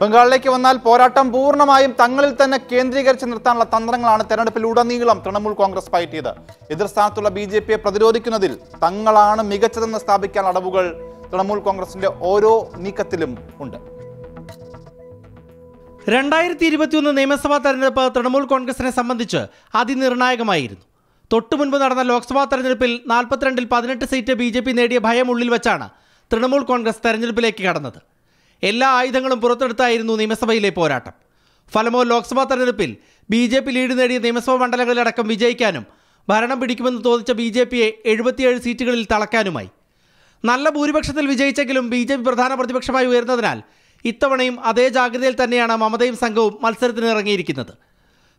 ബംഗാളിലേക്ക് വന്നാൽ പോരാട്ടം പൂർണ്ണമായും തങ്ങളിൽ തന്നെ കേന്ദ്രീകരിച്ച് നിർത്താനുള്ള തന്ത്രങ്ങളാണ് ഉടനീളം തൃണമൂൽ കോൺഗ്രസ് പയറ്റിയത് എതിർ സ്ഥാനത്തുള്ള ബി ജെ പിയെ പ്രതിരോധിക്കുന്നതിൽ തങ്ങളാണ് മികച്ചതെന്ന് സ്ഥാപിക്കാൻ അടവുകൾ തൃണമൂൽ കോൺഗ്രസിന്റെ ഓരോ നീക്കത്തിലും ഉണ്ട് രണ്ടായിരത്തി ഇരുപത്തിയൊന്ന് നിയമസഭാ തെരഞ്ഞെടുപ്പ് തൃണമൂൽ കോൺഗ്രസിനെ സംബന്ധിച്ച് അതിനിർണായകമായിരുന്നു തൊട്ടു മുൻപ് നടന്ന ലോക്സഭാ തെരഞ്ഞെടുപ്പിൽ നാൽപ്പത്തിരണ്ടിൽ പതിനെട്ട് സീറ്റ് ബി നേടിയ ഭയം ഉള്ളിൽ വെച്ചാണ് തൃണമൂൽ കോൺഗ്രസ് തെരഞ്ഞെടുപ്പിലേക്ക് കടന്നത് എല്ലാ ആയുധങ്ങളും പുറത്തെടുത്തായിരുന്നു നിയമസഭയിലെ പോരാട്ടം ഫലമോ ലോക്സഭാ തെരഞ്ഞെടുപ്പിൽ ബി ജെ പി ലീഡ് നേടിയ നിയമസഭാ മണ്ഡലങ്ങളിലടക്കം വിജയിക്കാനും ഭരണം പിടിക്കുമെന്ന് തോന്നിച്ച ബി ജെ പിയെ എഴുപത്തിയേഴ് സീറ്റുകളിൽ തളക്കാനുമായി നല്ല ഭൂരിപക്ഷത്തിൽ വിജയിച്ചെങ്കിലും ബി ജെ പി പ്രധാന പ്രതിപക്ഷമായി ഉയർന്നതിനാൽ ഇത്തവണയും അതേ ജാഗ്രതയിൽ തന്നെയാണ് മമതയും സംഘവും മത്സരത്തിന് ഇറങ്ങിയിരിക്കുന്നത്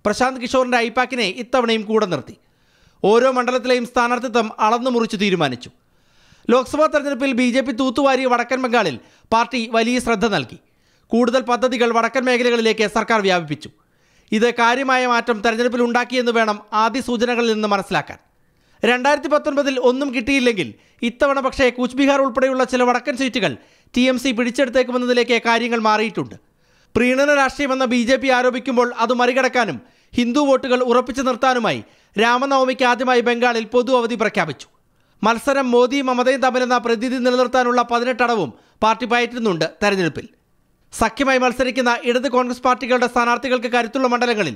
പ്രശാന്ത് കിഷോറിന്റെ ഐപാക്കിനെ ഇത്തവണയും കൂടെ നിർത്തി ഓരോ മണ്ഡലത്തിലെയും സ്ഥാനാർത്ഥിത്വം അളന്നു മുറിച്ച് തീരുമാനിച്ചു ലോക്സഭാ തെരഞ്ഞെടുപ്പിൽ ബി ജെ പി തൂത്തുവാരി വടക്കൻ ബംഗാളിൽ പാർട്ടി വലിയ ശ്രദ്ധ നൽകി കൂടുതൽ പദ്ധതികൾ വടക്കൻ മേഖലകളിലേക്ക് സർക്കാർ വ്യാപിപ്പിച്ചു ഇത് കാര്യമായ മാറ്റം തെരഞ്ഞെടുപ്പിൽ ഉണ്ടാക്കിയെന്ന് വേണം ആദ്യ സൂചനകളിൽ നിന്ന് മനസ്സിലാക്കാൻ രണ്ടായിരത്തി പത്തൊൻപതിൽ ഒന്നും കിട്ടിയില്ലെങ്കിൽ ഇത്തവണ പക്ഷേ കൂച്ച്ബിഹാർ ഉൾപ്പെടെയുള്ള ചില വടക്കൻ സീറ്റുകൾ ടി എം സി പിടിച്ചെടുത്തേക്കുമെന്നതിലേക്ക് കാര്യങ്ങൾ മാറിയിട്ടുണ്ട് പ്രീണന രാഷ്ട്രീയമെന്ന ബി ജെ പി ആരോപിക്കുമ്പോൾ അത് മറികടക്കാനും ഹിന്ദു വോട്ടുകൾ ഉറപ്പിച്ചു നിർത്താനുമായി രാമനവമിക്ക് ആദ്യമായി ബംഗാളിൽ പൊതു അവധി പ്രഖ്യാപിച്ചു മത്സരം മോദി മമതയും തമ്മിലെന്ന പ്രതിനിധി നിലനിർത്താനുള്ള പതിനെട്ടടവും പാർട്ടി പയറ്റുന്നുണ്ട് തെരഞ്ഞെടുപ്പിൽ സഖ്യമായി മത്സരിക്കുന്ന ഇടത് കോൺഗ്രസ് പാർട്ടികളുടെ സ്ഥാനാർത്ഥികൾക്ക് കരുത്തുള്ള മണ്ഡലങ്ങളിൽ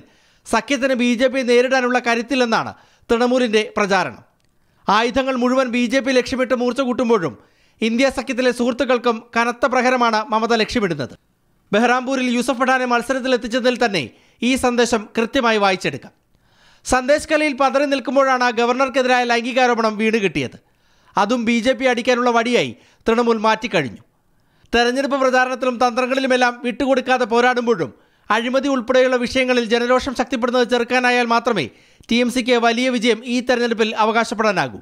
സഖ്യത്തിന് ബി ജെ പി നേരിടാനുള്ള കരുത്തില്ലെന്നാണ് തൃണമൂലിന്റെ പ്രചാരണം ആയുധങ്ങൾ മുഴുവൻ ബി ജെ പി ലക്ഷ്യമിട്ട് മൂർച്ച കൂട്ടുമ്പോഴും ഇന്ത്യ സഖ്യത്തിലെ സുഹൃത്തുക്കൾക്കും കനത്ത പ്രഹരമാണ് മമത ലക്ഷ്യമിടുന്നത് ബെഹ്റാംപൂരിൽ യൂസഫ് പഠാനെ മത്സരത്തിലെത്തിച്ചതിൽ തന്നെ ഈ സന്ദേശം കൃത്യമായി വായിച്ചെടുക്കാം സന്ദേശ് കലയിൽ പതറി നിൽക്കുമ്പോഴാണ് ഗവർണർക്കെതിരായ ലൈംഗികാരോപണം വീണ് കിട്ടിയത് അതും ബി ജെ പി അടിക്കാനുള്ള വടിയായി തൃണമൂൽ മാറ്റിക്കഴിഞ്ഞു തെരഞ്ഞെടുപ്പ് പ്രചാരണത്തിലും തന്ത്രങ്ങളിലുമെല്ലാം വിട്ടുകൊടുക്കാതെ പോരാടുമ്പോഴും അഴിമതി ഉൾപ്പെടെയുള്ള വിഷയങ്ങളിൽ ജനരോഷം ശക്തിപ്പെടുന്നത് ചെറുക്കാനായാൽ മാത്രമേ ടി എം സിക്ക് വലിയ വിജയം ഈ തെരഞ്ഞെടുപ്പിൽ അവകാശപ്പെടാനാകൂ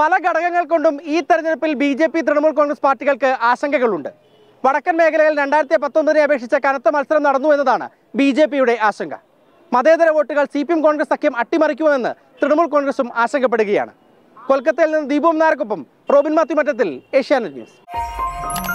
പല ഘടകങ്ങൾ കൊണ്ടും ഈ തെരഞ്ഞെടുപ്പിൽ B J P Trinamool Congress പാർട്ടികൾക്ക് ആശങ്കകളുണ്ട് വടക്കൻ മേഖലയിൽ രണ്ടായിരത്തി പത്തൊമ്പതിനെ അപേക്ഷിച്ച കനത്ത മത്സരം നടന്നു എന്നതാണ് ബി ജെ പിയുടെ ആശങ്ക മതേതര വോട്ടുകൾ സി പി എം കോൺഗ്രസ് സഖ്യം അട്ടിമറിക്കുമെന്ന് തൃണമൂൽ കോൺഗ്രസും ആശങ്കപ്പെടുകയാണ് കൊൽക്കത്തയിൽ നിന്ന് ദീപവും നാരക്കൊപ്പം റോബിൻ മാത്യു മറ്റത്തിൽ ഏഷ്യാനെറ്റ് ന്യൂസ്